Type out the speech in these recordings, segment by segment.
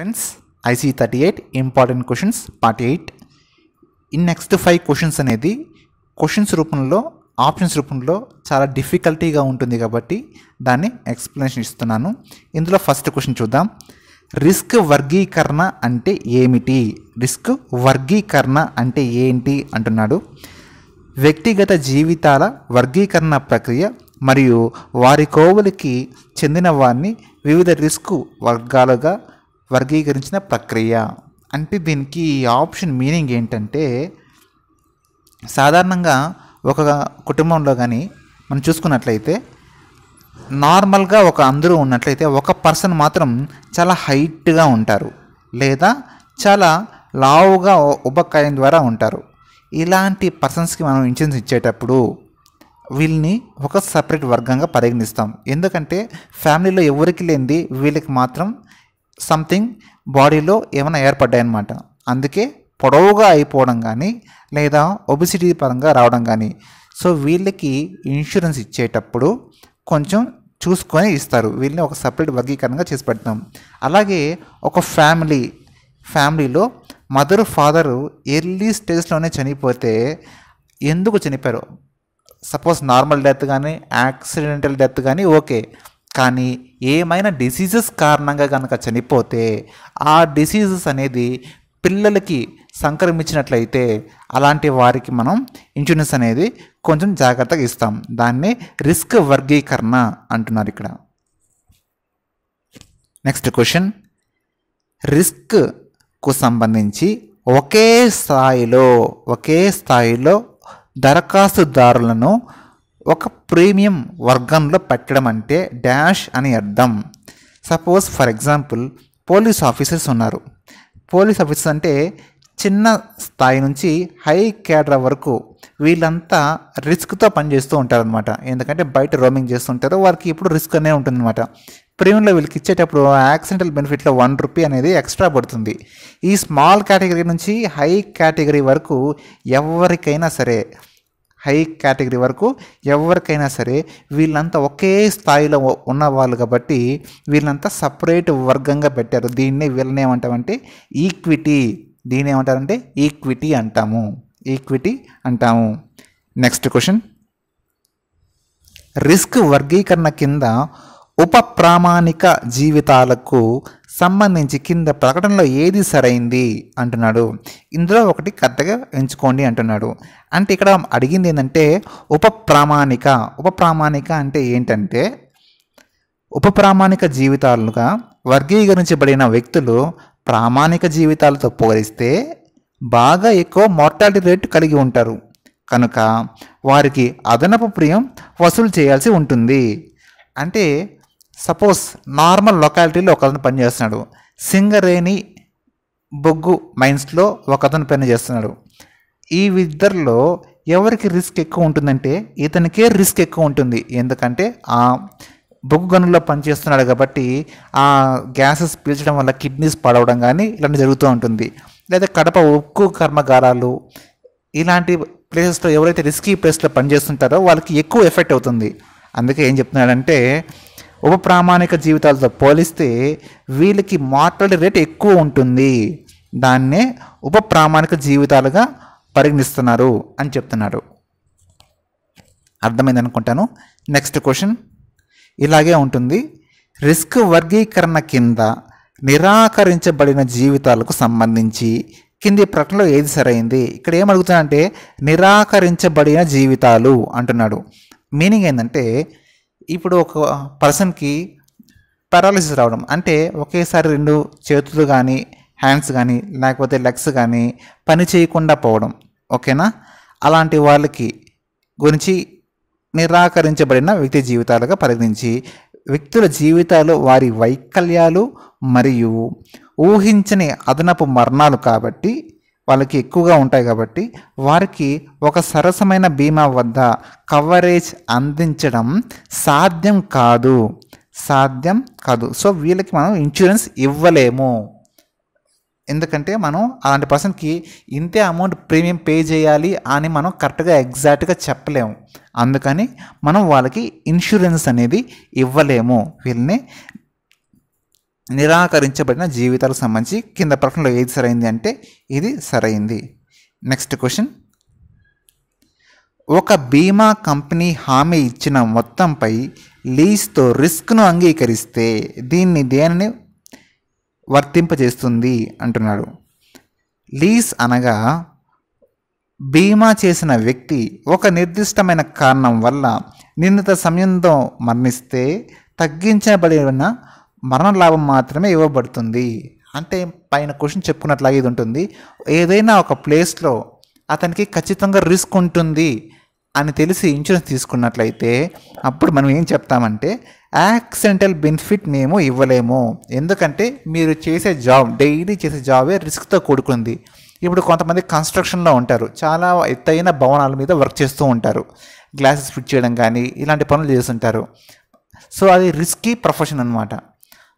friends IC thirty eight important questions part eight ఈ next five questions అనేది questions రూపంలో options రూపంలో చాలా డిఫికల్టీగా ఉంటుంది కాబట్టి దాన్ని ఎక్స్ప్లెనేషన్ ఇస్తున్నాను ఇందులో ఫస్ట్ క్వశ్చన్ చూద్దాం రిస్క్ వర్గీకరణ అంటే ఏమిటి రిస్క్ వర్గీకరణ అంటే ఏంటి అంటున్నాడు వ్యక్తిగత జీవితాల వర్గీకరణ ప్రక్రియ మరియు వారి కోవులకి చెందిన వారిని వివిధ రిస్క్ వర్గాలుగా వర్గీకరించిన ప్రక్రియ అంటే దీనికి ఆప్షన్ మీనింగ్ ఏంటంటే సాధారణంగా ఒక కుటుంబంలో కానీ మనం చూసుకున్నట్లయితే నార్మల్గా ఒక అందరూ ఉన్నట్లయితే ఒక పర్సన్ మాత్రం చాలా హైట్గా ఉంటారు లేదా చాలా లావుగా ఉపకాయం ద్వారా ఉంటారు ఇలాంటి పర్సన్స్కి మనం ఇన్సూరెన్స్ ఇచ్చేటప్పుడు వీళ్ళని ఒక సపరేట్ వర్గంగా పరిగణిస్తాం ఎందుకంటే ఫ్యామిలీలో ఎవరికి లేనిది వీళ్ళకి మాత్రం సంథింగ్ బాడీలో ఏమైనా ఏర్పడ్డాయన్నమాట అందుకే పొడవుగా అయిపోవడం కానీ లేదా ఒబిసిటీ పరంగా రావడం కానీ సో వీళ్ళకి ఇన్సూరెన్స్ ఇచ్చేటప్పుడు కొంచెం చూసుకొని ఇస్తారు వీళ్ళని ఒక సపరేట్ వర్గీకరణగా చేసి పెడతాం అలాగే ఒక ఫ్యామిలీ ఫ్యామిలీలో మదర్ ఫాదరు ఎర్లీ స్టేజ్లోనే చనిపోతే ఎందుకు చనిపోయారు సపోజ్ నార్మల్ డెత్ కానీ యాక్సిడెంటల్ డెత్ కానీ ఓకే కానీ ఏమైనా డిసీజెస్ కారణంగా కనుక చనిపోతే ఆ డిసీజెస్ అనేది పిల్లలకి సంక్రమించినట్లయితే అలాంటి వారికి మనం ఇన్సూరెన్స్ అనేది కొంచెం జాగ్రత్తగా ఇస్తాం దాన్ని రిస్క్ వర్గీకరణ అంటున్నారు ఇక్కడ నెక్స్ట్ క్వశ్చన్ రిస్క్కు సంబంధించి ఒకే స్థాయిలో ఒకే స్థాయిలో దరఖాస్తుదారులను ఒక ప్రీమియం వర్గంలో పెట్టడం అంటే డాష్ అని అర్థం suppose for example police officers ఉన్నారు పోలీస్ ఆఫీసర్స్ అంటే చిన్న స్థాయి నుంచి హై క్యాడర్ వరకు వీళ్ళంతా రిస్క్తో పనిచేస్తూ ఉంటారనమాట ఎందుకంటే బయట రోమింగ్ చేస్తుంటారు వారికి ఇప్పుడు రిస్క్ అనే ఉంటుందన్నమాట ప్రీమియంలో వీళ్ళకి ఇచ్చేటప్పుడు యాక్సిడెంటల్ బెనిఫిట్లో వన్ రూపీ అనేది ఎక్స్ట్రా పడుతుంది ఈ స్మాల్ కేటగిరీ నుంచి హై కేటగిరీ వరకు ఎవరికైనా సరే హై కేటగిరీ వరకు ఎవరికైనా సరే వీళ్ళంతా ఒకే స్థాయిలో ఉన్నవాళ్ళు కాబట్టి వీళ్ళంతా సపరేట్ వర్గంగా పెట్టారు దీన్నే వీళ్ళని ఏమంటామంటే ఈక్విటీ దీని ఏమంటారంటే ఈక్విటీ అంటాము ఈక్విటీ అంటాము నెక్స్ట్ క్వశ్చన్ రిస్క్ వర్గీకరణ కింద ఉపప్రామాణిక జీవితాలకు సంబంధించి కింద ప్రకటనలో ఏది సరైంది అంటున్నాడు ఇందులో ఒకటి కరెక్ట్గా ఎంచుకోండి అంటున్నాడు అంటే ఇక్కడ అడిగింది ఏంటంటే ఉపప్రామాణిక ఉపప్రామాణిక అంటే ఏంటంటే ఉపప్రామాణిక జీవితాలుగా వర్గీకరించబడిన వ్యక్తులు ప్రామాణిక జీవితాలతో పోలిస్తే బాగా ఎక్కువ మార్టాలిటీ రేటు కలిగి ఉంటారు కనుక వారికి అదనపు ప్రియం వసూలు చేయాల్సి ఉంటుంది అంటే సపోజ్ నార్మల్ లొకాలిటీలో ఒకతను పనిచేస్తున్నాడు సింగరేణి బొగ్గు మైన్స్లో ఒకతను పని చేస్తున్నాడు ఈ ఇద్దరిలో ఎవరికి రిస్క్ ఎక్కువ ఉంటుందంటే ఇతనికే రిస్క్ ఎక్కువ ఉంటుంది ఎందుకంటే ఆ బొగ్గు గనుల్లో పనిచేస్తున్నాడు కాబట్టి ఆ గ్యాసెస్ పీల్చడం వల్ల కిడ్నీస్ పడవడం కానీ ఇలాంటి జరుగుతూ ఉంటుంది లేదా కడప ఉక్కు కర్మగారాలు ఇలాంటి ప్లేసెస్లో ఎవరైతే రిస్కీ ప్లేస్లో పనిచేస్తుంటారో వాళ్ళకి ఎక్కువ ఎఫెక్ట్ అవుతుంది అందుకే ఏం చెప్తున్నాడంటే ఉప ప్రామాణిక జీవితాలతో పోలిస్తే వీళ్ళకి మార్టల్ రేట్ ఎక్కువ ఉంటుంది దాన్నే ఉప ప్రామాణిక జీవితాలుగా పరిగణిస్తున్నారు అని చెప్తున్నారు అర్థమైంది అనుకుంటాను నెక్స్ట్ క్వశ్చన్ ఇలాగే ఉంటుంది రిస్క్ వర్గీకరణ కింద నిరాకరించబడిన జీవితాలకు సంబంధించి కింది ప్రకటనలో ఏది సరైంది ఇక్కడ ఏమడుగుతున్నా అంటే నిరాకరించబడిన జీవితాలు అంటున్నాడు మీనింగ్ ఏంటంటే ఇప్పుడు ఒక పర్సన్కి పారాలిసిస్ రావడం అంటే ఒకేసారి రెండు చేతులు కానీ హ్యాండ్స్ కానీ లేకపోతే లెగ్స్ కానీ పని చేయకుండా పోవడం ఓకేనా అలాంటి వాళ్ళకి గురించి నిరాకరించబడిన వ్యక్తి జీవితాలుగా పరిగణించి వ్యక్తుల జీవితాలు వారి వైకల్యాలు మరియు ఊహించని అదనపు మరణాలు కాబట్టి వాళ్ళకి ఎక్కువగా ఉంటాయి కాబట్టి వారికి ఒక సరసమైన బీమా వద్ద కవరేజ్ అందించడం సాధ్యం కాదు సాధ్యం కాదు సో వీళ్ళకి మనం ఇన్సూరెన్స్ ఇవ్వలేము ఎందుకంటే మనం అలాంటి పర్సన్కి ఇంతే అమౌంట్ ప్రీమియం పే చేయాలి అని మనం కరెక్ట్గా ఎగ్జాక్ట్గా చెప్పలేము అందుకని మనం వాళ్ళకి ఇన్సూరెన్స్ అనేది ఇవ్వలేము వీళ్ళని నిరాకరించబడిన జీవితాలకు సంబంధించి కింద ప్రకటనలో ఏది సరైంది అంటే ఇది సరైంది నెక్స్ట్ క్వశ్చన్ ఒక బీమా కంపెనీ హామీ ఇచ్చిన మొత్తంపై లీజ్తో రిస్క్ను అంగీకరిస్తే దీన్ని దేనిని వర్తింపజేస్తుంది అంటున్నాడు లీజ్ అనగా బీమా చేసిన వ్యక్తి ఒక నిర్దిష్టమైన కారణం వల్ల నిర్ణీత సమయంతో మరణిస్తే తగ్గించబడిన మరణ లాభం మాత్రమే ఇవ్వబడుతుంది అంటే పైన క్వశ్చన్ చెప్పుకున్నట్లాగే ఇది ఉంటుంది ఏదైనా ఒక ప్లేస్లో అతనికి ఖచ్చితంగా రిస్క్ ఉంటుంది అని తెలిసి ఇన్సూరెన్స్ తీసుకున్నట్లయితే అప్పుడు మనం ఏం చెప్తామంటే యాక్సిడెంటల్ బెనిఫిట్ మేము ఇవ్వలేము ఎందుకంటే మీరు చేసే జాబ్ డైలీ చేసే జాబే రిస్క్తో కూడుకుంది ఇప్పుడు కొంతమంది కన్స్ట్రక్షన్లో ఉంటారు చాలా ఎత్తైన భవనాల మీద వర్క్ చేస్తూ ఉంటారు గ్లాసెస్ ఫిట్ చేయడం కానీ ఇలాంటి పనులు చేస్తుంటారు సో అది రిస్కీ ప్రొఫెషన్ అనమాట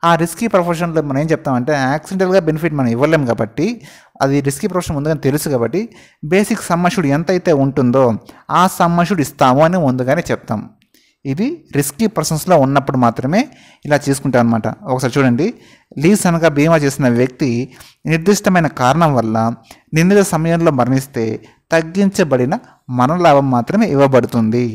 ఆ రిస్కీ ప్రొఫెషన్లో మనం ఏం చెప్తామంటే యాక్సిడెంటల్గా బెనిఫిట్ మనం ఇవ్వలేము కాబట్టి అది రిస్కీ ప్రొఫెషన్ ముందుగానే తెలుసు కాబట్టి బేసిక్ సమ్మషుడు అయితే ఉంటుందో ఆ సమ్మషుడు ఇస్తాము అని ముందుగానే చెప్తాం ఇది రిస్కీ పర్సన్స్లో ఉన్నప్పుడు మాత్రమే ఇలా చేసుకుంటాం అనమాట ఒకసారి చూడండి లీజ్ అనగా బీమా చేసిన వ్యక్తి నిర్దిష్టమైన కారణం వల్ల నిందిత సమయంలో మరణిస్తే తగ్గించబడిన మరణ లాభం మాత్రమే ఇవ్వబడుతుంది